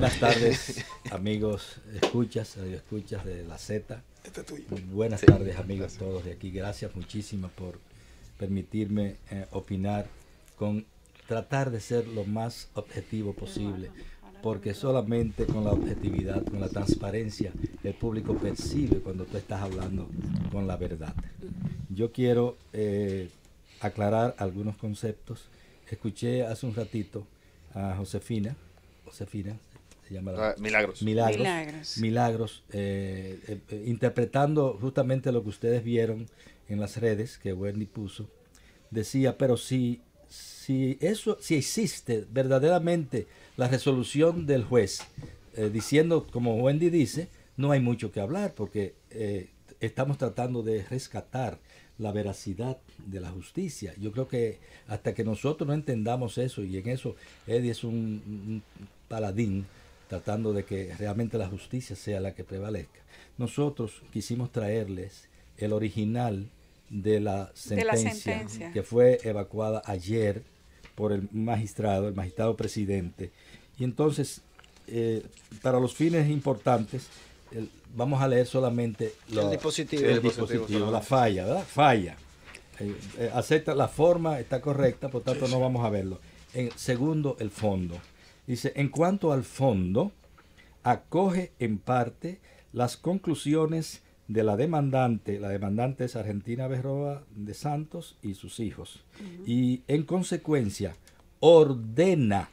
buenas tardes, amigos, escuchas, escuchas de la Z. Este buenas tardes, amigos todos de aquí. Gracias muchísimas por permitirme eh, opinar con tratar de ser lo más objetivo posible, porque solamente con la objetividad, con la transparencia, el público percibe cuando tú estás hablando con la verdad. Yo quiero eh, aclarar algunos conceptos. Escuché hace un ratito a Josefina, Josefina Ah, Milagros. Milagros. Milagros. Eh, eh, interpretando justamente lo que ustedes vieron en las redes que Wendy puso, decía, pero si, si eso, si existe verdaderamente la resolución del juez, eh, diciendo como Wendy dice, no hay mucho que hablar porque estamos tratando de rescatar la veracidad de la justicia. Yo creo que hasta que nosotros no entendamos eso, y en eso Eddie es un paladín tratando de que realmente la justicia sea la que prevalezca. Nosotros quisimos traerles el original de la sentencia, que fue evacuada ayer por el magistrado, el magistrado presidente. Y entonces, eh, para los fines importantes, vamos a leer solamente el dispositivo, dispositivo, la falla, ¿verdad? Falla. Eh, eh, acepta la forma, está correcta, por tanto no vamos a verlo. En segundo, el fondo. Dice, en cuanto al fondo, acoge en parte las conclusiones de la demandante, la demandante es Argentina Berroa de Santos y sus hijos, y en consecuencia ordena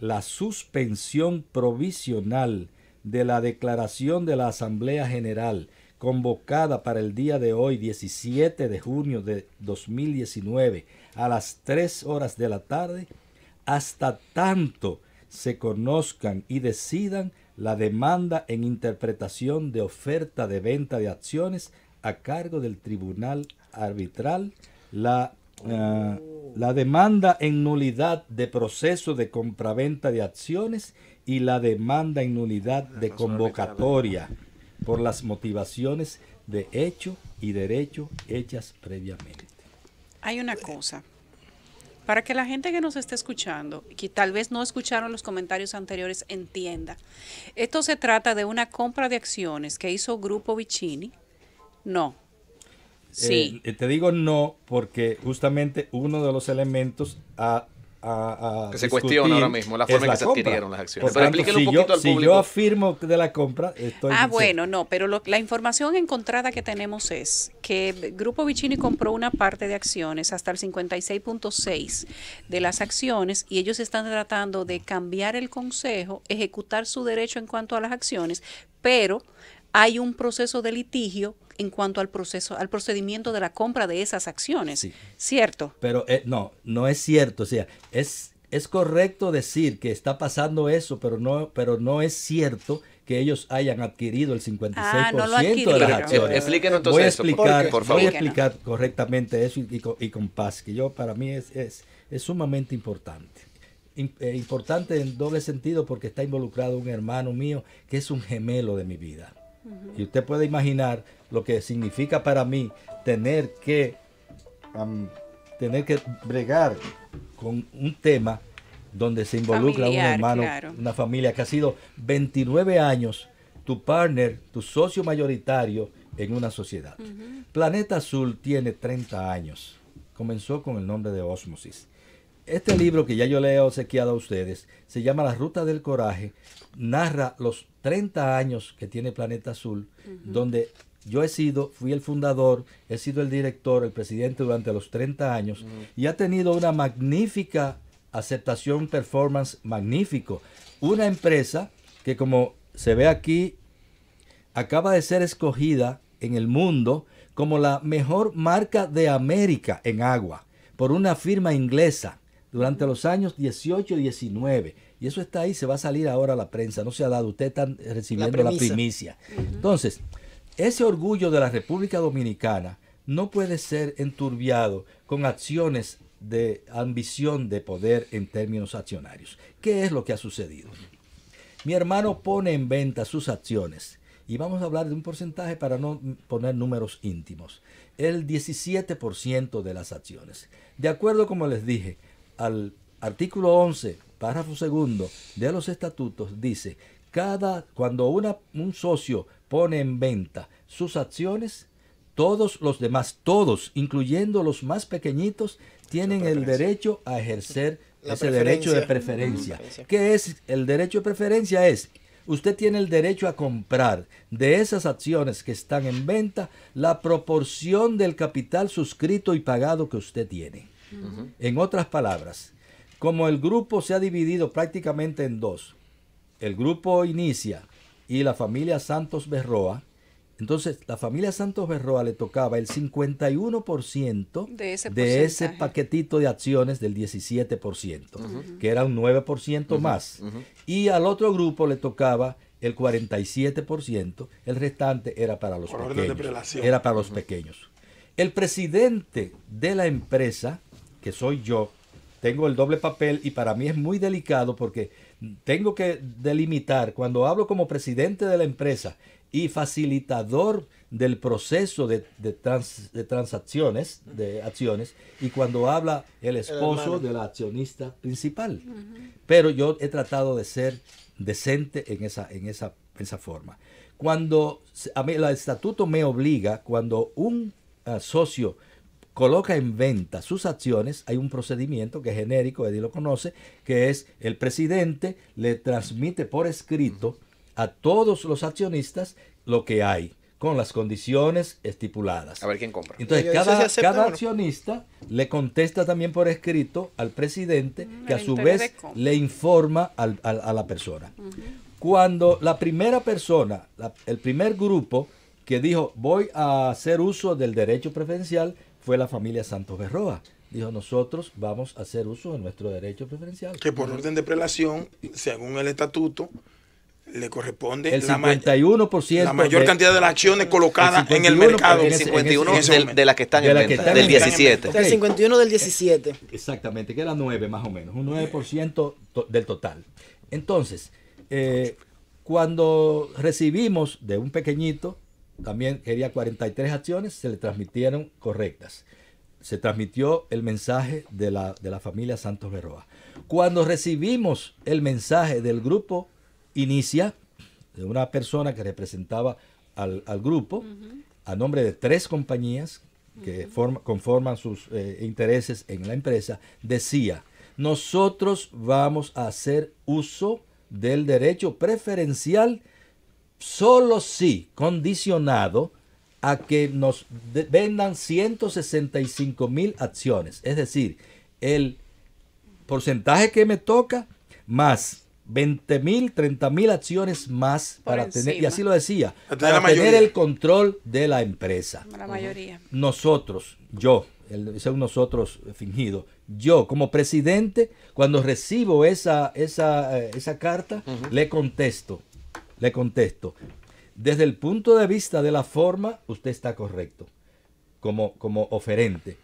la suspensión provisional de la declaración de la Asamblea General convocada para el día de hoy, 17 de junio de 2019, a las 3 horas de la tarde, hasta tanto se conozcan y decidan la demanda en interpretación de oferta de venta de acciones a cargo del tribunal arbitral, la, eh, la demanda en nulidad de proceso de compraventa de acciones y la demanda en nulidad de convocatoria por las motivaciones de hecho y derecho hechas previamente. Hay una cosa para que la gente que nos esté escuchando, que tal vez no escucharon los comentarios anteriores, entienda. Esto se trata de una compra de acciones que hizo Grupo Vicini. No. Sí. Eh, te digo no porque justamente uno de los elementos a que se cuestiona ahora mismo la forma en que se adquirieron las acciones. pero un poquito al público. yo afirmo de la compra, Ah, bueno, no, pero la información encontrada que tenemos es que Grupo Vicini compró una parte de acciones hasta el 56.6 de las acciones y ellos están tratando de cambiar el consejo, ejecutar su derecho en cuanto a las acciones, pero hay un proceso de litigio en cuanto al proceso, al procedimiento de la compra de esas acciones. ¿Cierto? Pero eh, no, no es cierto. O sea, es, es correcto decir que está pasando eso, pero no, pero no es cierto que ellos hayan adquirido el 56% ah, de las acciones. Explíquenos entonces voy a explicar, por favor. Voy explicar correctamente eso y, y, con paz, que yo para mí es, es, sumamente importante. Eh, importante en doble sentido porque está involucrado un hermano mío que es un gemelo de mi vida. Y usted puede imaginar lo que significa para mí tener que, tener que bregar con un tema donde se involucra un hermano, una familia que ha sido 29 años tu partner, tu socio mayoritario en una sociedad. Planeta Azul tiene 30 años. Comenzó con el nombre de Osmosis. Este libro que ya yo le he obsequiado a ustedes se llama La Ruta del Coraje, narra los 30 años que tiene Planeta Azul, donde yo he sido, fui el fundador, he sido el director, el presidente durante los 30 años y ha tenido una magnífica aceptación, performance magnífico. Una empresa que como se ve aquí, acaba de ser escogida en el mundo como la mejor marca de América en agua por una firma inglesa durante los años 18 y 19. Y eso está ahí, se va a salir ahora a la prensa, no se ha dado, usted está recibiendo la primicia. Entonces, ese orgullo de la República Dominicana no puede ser enturbiado con acciones de ambición de poder en términos accionarios. ¿Qué es lo que ha sucedido? Mi hermano pone en venta sus acciones y vamos a hablar de un porcentaje para no poner números íntimos. El 17% de las acciones. De acuerdo, como les dije, al artículo 11 párrafo segundo de los estatutos dice, cada, cuando una, un socio pone en venta sus acciones, todos los demás, todos, incluyendo los más pequeñitos, tienen el derecho a ejercer ese derecho de preferencia. ¿Qué es el derecho de preferencia? Es usted tiene el derecho a comprar de esas acciones que están en venta la proporción del capital suscrito y pagado que usted tiene. En otras palabras, como el grupo se ha dividido prácticamente en dos, el grupo Inicia y la familia Santos Berroa, entonces la familia Santos Berroa le tocaba el 51% de ese, de ese, paquetito de acciones del 17%, que era un 9% más. Y al otro grupo le tocaba el 47%, el restante era para los Era para los pequeños. El presidente de la empresa, que soy yo, tengo el doble papel y para mí es muy delicado porque tengo que delimitar cuando hablo como presidente de la empresa y facilitador del proceso de, de, transacciones, de acciones, y cuando habla el esposo del accionista principal. Pero yo he tratado de ser decente en esa, en esa, esa forma. Cuando a el estatuto me obliga, cuando un ah, socio coloca en venta sus acciones, hay un procedimiento que es genérico, Eddie lo conoce, que es el presidente le transmite por escrito a todos los accionistas lo que hay con las condiciones estipuladas. A ver quién compra. Entonces, cada, accionista le contesta también por escrito al presidente, mm, que a su vez le informa a la persona. Cuando la primera persona, el primer grupo que dijo voy a hacer uso del derecho preferencial, fue la familia Santos Berroa. Dijo, nosotros vamos a hacer uso de nuestro derecho preferencial. Que por orden de prelación, según el estatuto, le corresponde el 51% la, mayor cantidad de las acciones colocadas en el mercado. El 51 de, las que están en venta, del 17. El 51 del 17. Exactamente, que era 9 más o menos, un 9% del total. Entonces, eh, cuando recibimos de un pequeñito también quería 43 acciones, se le transmitieron correctas. Se transmitió el mensaje de la, familia Santos Berroa. Cuando recibimos el mensaje del grupo Inicia, de una persona que representaba al, grupo, a nombre de tres compañías que conforman sus eh, intereses en la empresa, decía, nosotros vamos a hacer uso del derecho preferencial solo sí, condicionado a que nos vendan 165 mil acciones. Es decir, el porcentaje que me toca más 20 mil, 30 mil acciones más para tener, y así lo decía, para tener el control de la empresa. La mayoría. Nosotros, yo, según nosotros fingido, yo como presidente, cuando recibo esa, esa, eh, carta, le contesto, le contesto, desde el punto de vista de la forma, usted está correcto, como, como oferente.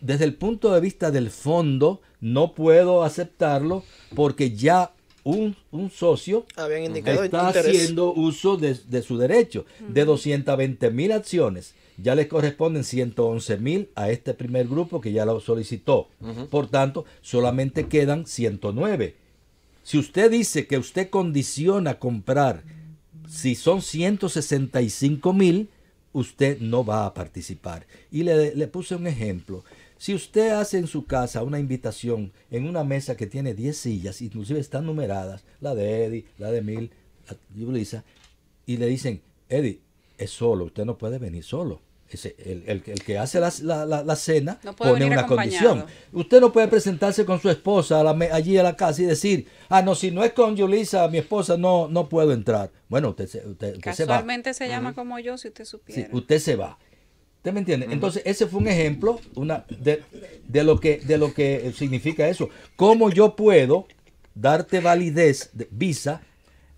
Desde el punto de vista del fondo, no puedo aceptarlo porque ya un, un socio está haciendo uso de, su derecho. De 220 mil acciones, ya le corresponden 111 mil a este primer grupo que ya lo solicitó. Por tanto, solamente quedan 109 si usted dice que usted condiciona comprar, si son 165 mil, usted no va a participar. Y le, puse un ejemplo. Si usted hace en su casa una invitación en una mesa que tiene 10 sillas, inclusive están numeradas, la de Eddie, la de Mil, la de y le dicen, Eddie, es solo, usted no puede venir solo el, el, que hace la, cena pone una condición. Usted no puede presentarse con su esposa allí a la casa y decir, ah, no, si no es con Yulisa, mi esposa, no, no puedo entrar. Bueno, usted se, usted, se, va. llama como yo, si usted supiera. usted se va. ¿Usted me entiende? Entonces, ese fue un ejemplo una, de, lo que, de lo que eh, significa eso. ¿Cómo yo puedo darte validez, de, visa,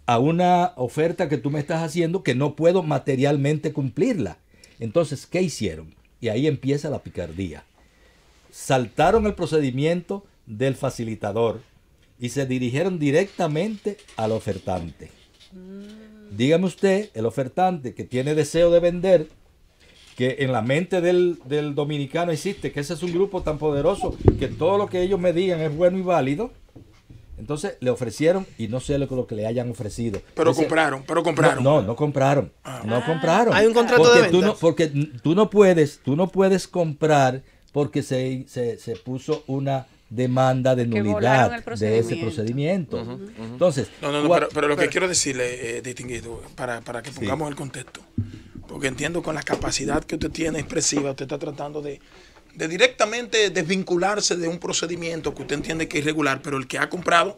a una oferta que tú me estás haciendo que no puedo materialmente cumplirla? Entonces, ¿qué hicieron? Y ahí empieza la picardía. Saltaron el procedimiento del facilitador y se dirigieron directamente al ofertante. Dígame usted, el ofertante que tiene deseo de vender, que en la mente del, dominicano existe, que ese es un grupo tan poderoso, que todo lo que ellos me digan es bueno y válido, entonces le ofrecieron y no sé lo que, le hayan ofrecido. Pero compraron, pero compraron. No, no, compraron. Ah. No compraron. Hay un contrato de porque tú no puedes, tú no puedes comprar porque se, se, puso una demanda de nulidad de ese procedimiento. Entonces, no, no, no, pero, lo que quiero decirle, eh, distinguido, para, para que pongamos el contexto, porque entiendo con la capacidad que usted tiene expresiva, usted está tratando de, de directamente desvincularse de un procedimiento que usted entiende que es irregular, pero el que ha comprado,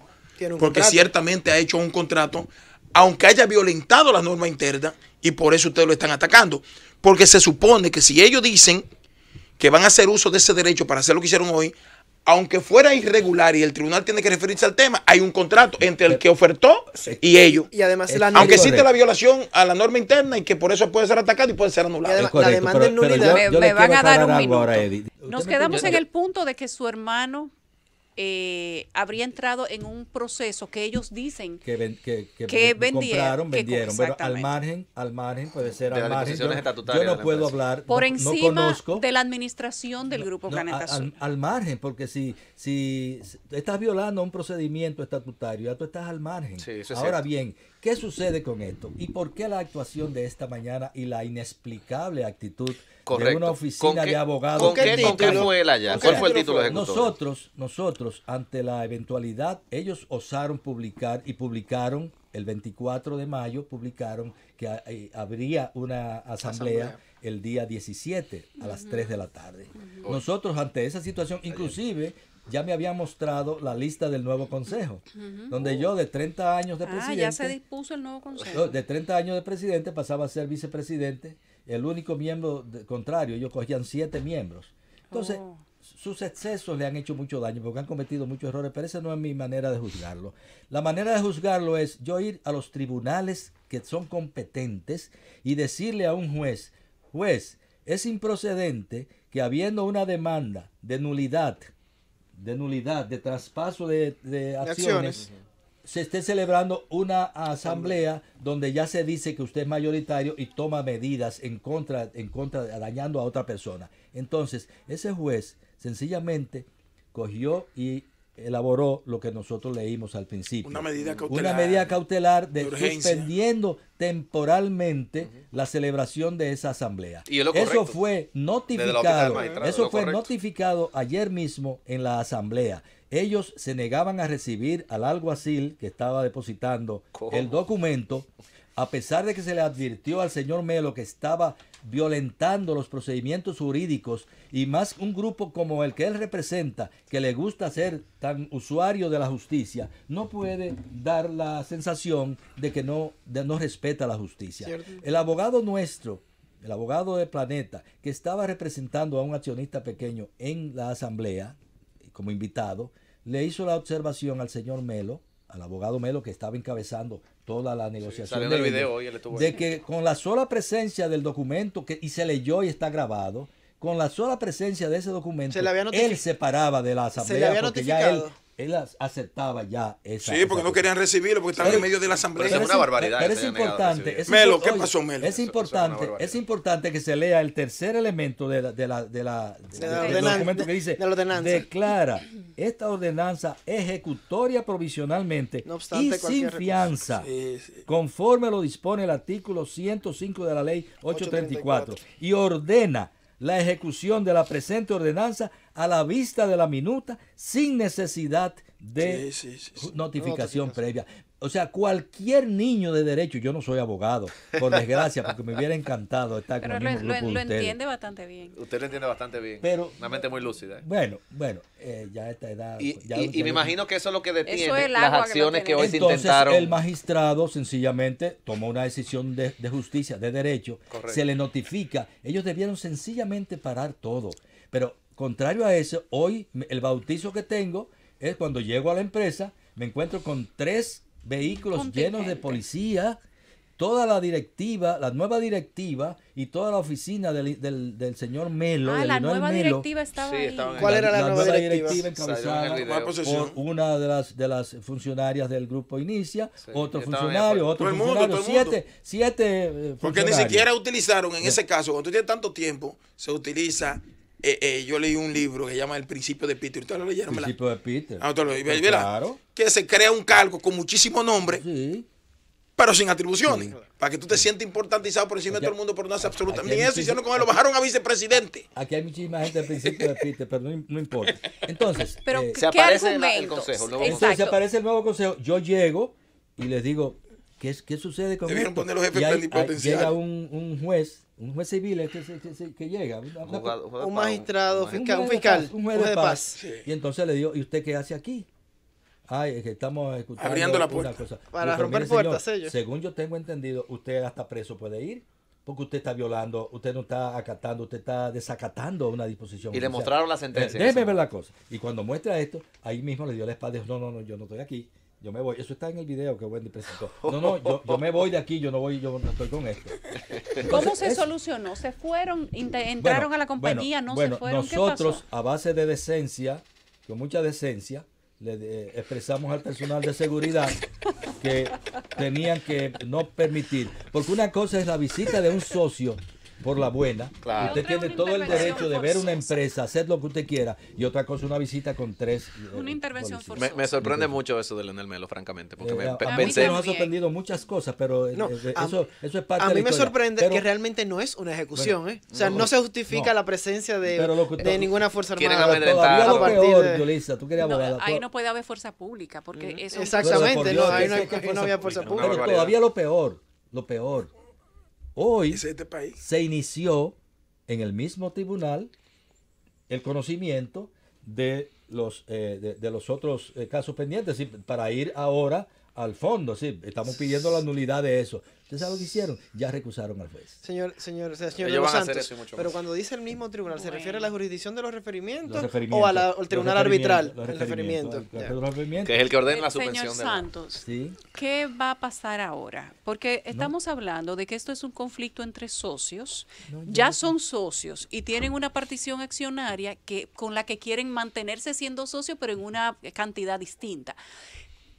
porque ciertamente ha hecho un contrato, aunque haya violentado la norma interna, y por eso ustedes lo están atacando, porque se supone que si ellos dicen que van a hacer uso de ese derecho para hacer lo que hicieron hoy, aunque fuera irregular y el tribunal tiene que referirse al tema, hay un contrato entre el que ofertó y ellos. Y además Aunque existe la violación a la norma interna y que por eso puede ser atacado y puede ser anulado. La demanda pero, me, van a dar un minuto. Nos quedamos en el punto de que su hermano eh, habría entrado en un proceso que ellos dicen que, que, vendieron, al margen, al margen puede ser al margen. Yo, no puedo hablar por no, encima de la administración del grupo no, Al, margen, porque si si estás violando un procedimiento estatutario, ya tú estás al margen. Ahora bien, ¿qué sucede con esto y por qué la actuación de esta mañana y la inexplicable actitud? una oficina de abogados. ¿Con qué, fue el título ejecutivo? Nosotros, nosotros, ante la eventualidad, ellos osaron publicar y publicaron el 24 de mayo, publicaron que ah, eh, habría una asamblea, el día 17 a las 3 de la tarde. Nosotros, ante esa situación, inclusive ya me había mostrado la lista del nuevo consejo, donde yo de 30 años de presidente... Ah, ya se dispuso el nuevo consejo. De 30 años de presidente pasaba a ser vicepresidente el único miembro contrario, ellos cogían siete miembros. Entonces, oh. sus excesos le han hecho mucho daño porque han cometido muchos errores, pero esa no es mi manera de juzgarlo. La manera de juzgarlo es yo ir a los tribunales que son competentes y decirle a un juez, juez, es improcedente que habiendo una demanda de nulidad, de nulidad, de traspaso de, acciones, se esté celebrando una asamblea donde ya se dice que usted es mayoritario y toma medidas en contra, en contra, dañando a otra persona. Entonces, ese juez sencillamente cogió y elaboró lo que nosotros leímos al principio. Una medida cautelar. Una medida cautelar suspendiendo temporalmente la celebración de esa asamblea. ¿Y eso fue notificado. Eso fue notificado ayer mismo en la asamblea ellos se negaban a recibir al alguacil que estaba depositando el documento, a pesar de que se le advirtió al señor Melo que estaba violentando los procedimientos jurídicos y más un grupo como el que él representa, que le gusta ser tan usuario de la justicia, no puede dar la sensación de que no, no respeta la justicia. El abogado nuestro, el abogado de Planeta, que estaba representando a un accionista pequeño en la asamblea, como invitado, le hizo la observación al señor Melo, al abogado Melo que estaba encabezando toda la negociación de, que con la sola presencia del documento que y se leyó y está grabado, con la sola presencia de ese documento, él se paraba de la asamblea porque ya él él aceptaba ya esa. Sí, porque no querían recibirlo, porque estaban en medio de la asamblea. es una barbaridad. Pero es importante. Es Melo, ¿qué pasó, Melo? Es importante, es, importante que se lea el tercer elemento de la, documento que dice: declara esta ordenanza ejecutoria provisionalmente y sin fianza, conforme lo dispone el artículo 105 de la ley 834. y ordena la ejecución de la presente ordenanza a la vista de la minuta sin necesidad de notificación previa. O sea, cualquier niño de derecho, yo no soy abogado, por desgracia, porque me hubiera encantado estar con el mismo lo, lo, entiende bastante bien. Usted lo entiende bastante bien. Una mente muy lúcida. ¿eh? Bueno, bueno, eh, ya a esta edad. Y, me imagino que eso es lo que detiene las acciones que, hoy se intentaron. El magistrado sencillamente tomó una decisión de, de justicia, de derecho, se le notifica. Ellos debieron sencillamente parar todo. Pero contrario a eso, hoy el bautizo que tengo es cuando llego a la empresa, me encuentro con tres vehículos llenos de policía, toda la directiva, la nueva directiva y toda la oficina del, señor Melo. Ah, la nueva directiva estaba ahí. ¿Cuál era la, nueva, directiva? encabezada por una de las, de las funcionarias del grupo Inicia, otro funcionario, otro todo funcionario, mundo, siete, eh, Porque ni siquiera utilizaron en ese caso, cuando tú tanto tiempo, se utiliza eh, eh, yo leí un libro que se llama El Principio de Peter. ¿Ustedes lo leyeron? El Principio de Peter. Ah, lo pues claro. Que se crea un cargo con muchísimos nombres, pero sin atribuciones. Para que tú te sientas importantizado por encima de todo el mundo, pero no hace absolutamente. Ni eso hicieron con él, lo bajaron a vicepresidente. Aquí hay muchísima gente del Principio de Peter, pero no, importa. Entonces, pero, eh, ¿qué se aparece el, consejo. nuevo Entonces, se aparece el nuevo consejo. Yo llego y les digo, ¿qué, qué sucede con Debieron Poner los jefes y llega un, un juez un juez civil es que, que, llega. un, magistrado, un, fiscal, un, juez de, paz. Y entonces le dio ¿y usted qué hace aquí? Ay, que estamos escuchando Abriendo la puerta. Para romper puertas Según yo tengo entendido, usted hasta preso puede ir porque usted está violando, usted no está acatando, usted está desacatando una disposición. Y le mostraron la eh, sentencia. déjeme ver la cosa. Y cuando muestra esto, ahí mismo le dio la espalda, no, no, no, yo no estoy aquí yo me voy. Eso está en el video que Wendy presentó. No, no, yo, me voy de aquí, yo no voy, yo no estoy con esto. ¿Cómo se solucionó? ¿Se fueron, entraron a la compañía, no se fueron? Nosotros, a base de decencia, con mucha decencia, le expresamos al personal de seguridad que tenían que no permitir. Porque una cosa es la visita de un socio por la buena. Usted tiene todo el derecho de ver una empresa, hacer lo que usted quiera, y otra cosa, una visita con tres. Eh, una intervención me, me, sorprende mucho eso de Leonel Melo, francamente, porque me, eh, a Mí nos ha sorprendido muchas cosas, pero eh, eso, eso, es parte a mí me sorprende que realmente no es una ejecución, bueno, O sea, no, se justifica la presencia de, de ninguna fuerza armada. Pero lo peor, de... tú querías Ahí no puede haber fuerza pública, porque eso. Exactamente, no, ahí no había fuerza pública. Pero todavía lo peor, lo peor Hoy este se inició en el mismo tribunal el conocimiento de los, eh, de, los otros eh, casos pendientes para ir ahora al fondo, sí. Estamos pidiendo la nulidad de eso. ¿Usted sabe lo que hicieron? Ya recusaron al juez. Señor, señor, Pero cuando dice el mismo tribunal, ¿se refiere a la jurisdicción de los referimientos, o al tribunal arbitral? Los referimientos, el Que es el que ordena la suspensión. Señor Santos, ¿Sí? ¿qué va a pasar ahora? Porque estamos hablando de que esto es un conflicto entre socios. ya son socios y tienen una partición accionaria que con la que quieren mantenerse siendo socios, pero en una cantidad distinta.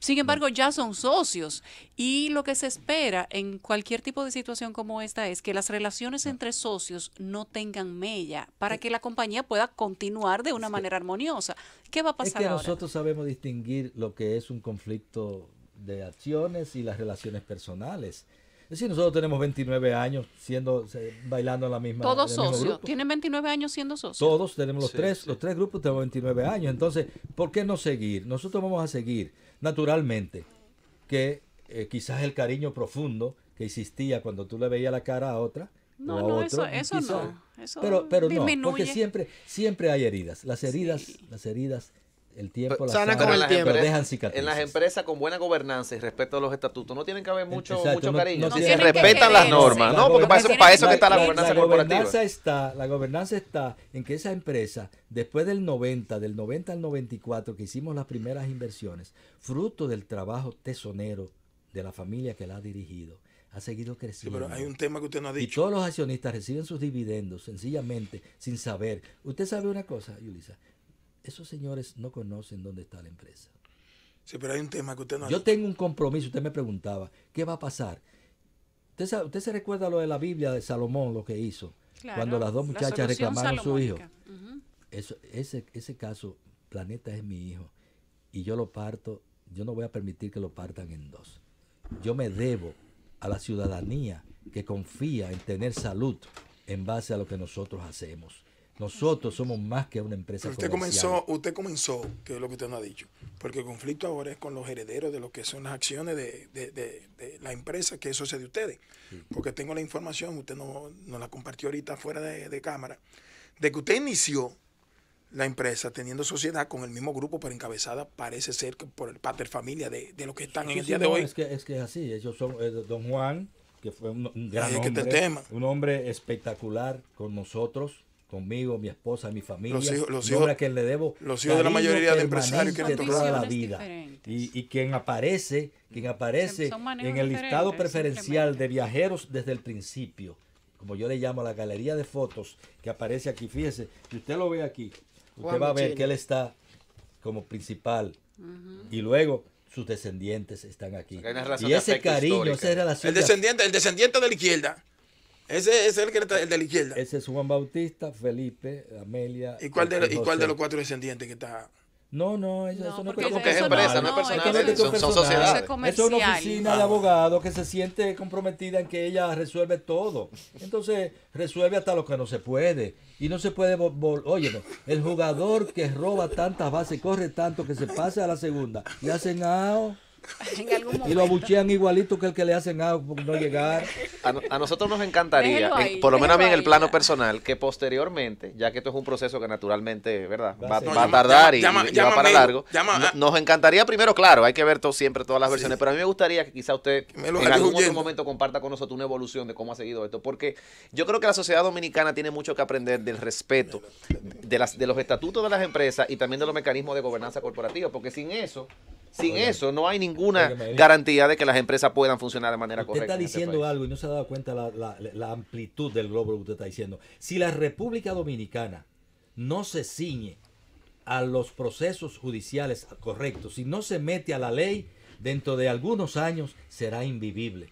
Sin embargo, ya son socios y lo que se espera en cualquier tipo de situación como esta es que las relaciones entre socios no tengan mella para que la compañía pueda continuar de una manera armoniosa. ¿Qué va a pasar? Es que nosotros sabemos distinguir lo que es un conflicto de acciones y las relaciones personales. Es decir, nosotros tenemos 29 años siendo bailando en la misma. Todos socios. Tienen 29 años siendo socios. Todos tenemos los tres, los tres grupos tenemos 29 años. Entonces, ¿por qué no seguir? Nosotros vamos a seguir naturalmente que eh, quizás el cariño profundo que existía cuando tú le veías la cara a otra, no, no, eso, no. Eso pero, pero no, porque siempre, siempre hay heridas. Las heridas, las heridas el tiempo, la En las empresas con buena gobernanza y respeto a los estatutos, no tienen que haber mucho, cariño. respetan las normas, ¿no? Porque para eso, que está la, gobernanza la Gobernanza está, la gobernanza está en que esa empresa, después del 90, del 90 al 94, que hicimos las primeras inversiones, fruto del trabajo tesonero de la familia que la ha dirigido, ha seguido creciendo. pero hay un tema que usted no ha dicho. Y todos los accionistas reciben sus dividendos, sencillamente, sin saber. Usted sabe una cosa, Yulisa esos señores no conocen dónde está la empresa. Sí, pero hay un tema que usted no... Yo tengo un compromiso, usted me preguntaba, ¿qué va a pasar? Usted, se recuerda lo de la Biblia de Salomón, lo que hizo, cuando las dos muchachas reclamaron a su hijo. ese, ese caso, Planeta es mi hijo, y yo lo parto, yo no voy a permitir que lo partan en dos. Yo me debo a la ciudadanía que confía en tener salud en base a lo que nosotros hacemos. Nosotros somos más que una empresa usted comenzó, usted comenzó, que es lo que usted nos ha dicho, porque el conflicto ahora es con los herederos de lo que son las acciones de, la empresa, que eso es de ustedes. Porque tengo la información, usted nos no la compartió ahorita fuera de, cámara, de que usted inició la empresa teniendo sociedad con el mismo grupo, pero encabezada parece ser por el pater familia de, los que están en el día de hoy. Es que, es que así, ellos son eh, Don Juan, que fue un, gran hombre, un hombre espectacular con nosotros conmigo, mi esposa, mi familia, los hijos, que le debo los hijos de la mayoría de empresarios que toda la vida y, quien aparece, quien mm. aparece en el listado preferencial de viajeros desde el principio, como yo le llamo a la galería de fotos que aparece aquí, fíjese, si usted lo ve aquí, usted va a ver que él está como principal y luego sus descendientes están aquí. y ese cariño, El descendiente, el descendiente de la izquierda ese, es el, que está, el de la izquierda. Ese es Juan Bautista, Felipe, Amelia. ¿Y cuál, de, los, cuatro descendientes que está? No, no, eso, no, no, porque es empresa, no, es personal, es son, es, una oficina de ah. abogado que se siente comprometida en que ella resuelve todo. Entonces, resuelve hasta lo que no se puede. Y no se puede, oye, el jugador que roba tantas bases, corre tanto que se pase a la segunda, Y hacen ao. Y lo abuchean igualito que el que le hacen algo por no llegar. A, nosotros nos encantaría, por lo menos a mí en el plano personal, que posteriormente, ya que esto es un proceso que naturalmente, ¿verdad? Va, a tardar y, para largo. Ah. nos encantaría primero, claro, hay que ver siempre todas las versiones, pero a mí me gustaría que quizá usted en algún otro momento comparta con nosotros una evolución de cómo ha seguido esto, porque yo creo que la sociedad dominicana tiene mucho que aprender del respeto de, las, de los estatutos de las empresas y también de los mecanismos de gobernanza corporativa, porque sin eso, sin eso no hay ningún ninguna garantía de que las empresas puedan funcionar de manera correcta. Usted está este diciendo algo y no se ha dado cuenta la, amplitud del globo que usted está diciendo. Si la República Dominicana no se ciñe a los procesos judiciales correctos, si no se mete a la ley, dentro de algunos años será invivible.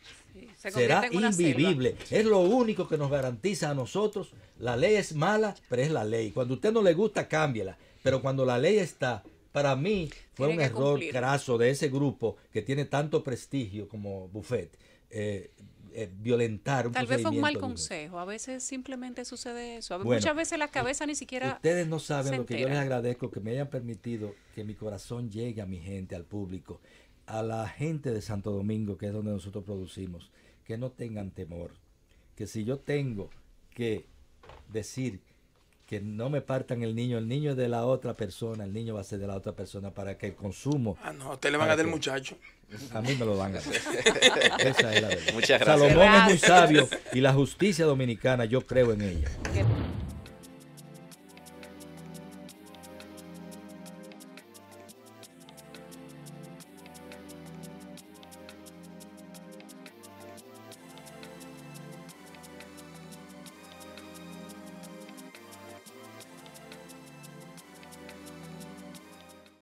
será invivible. Es lo único que nos garantiza a nosotros. La ley es mala, pero es la ley. Cuando a usted no le gusta, cámbiela. Pero cuando la ley está, para mí fue un error graso de ese grupo que tiene tanto prestigio como Buffet. Eh, eh, violentar un Tal vez fue un mal consejo, a veces simplemente sucede eso. Muchas veces la eh, cabeza ni siquiera. Ustedes no saben lo que yo les agradezco que me hayan permitido que mi corazón llegue a mi gente, al público, a la gente de Santo Domingo, que es donde nosotros producimos, que no tengan temor. Que si yo tengo que decir que no me partan el niño, el niño es de la otra persona, el niño va a ser de la otra persona para que el consumo. Ah, no, usted le van a dar el muchacho. A mí me lo van a hacer. Esa es la verdad. Muchas gracias. Salomón es muy sabio y la justicia dominicana, yo creo en ella.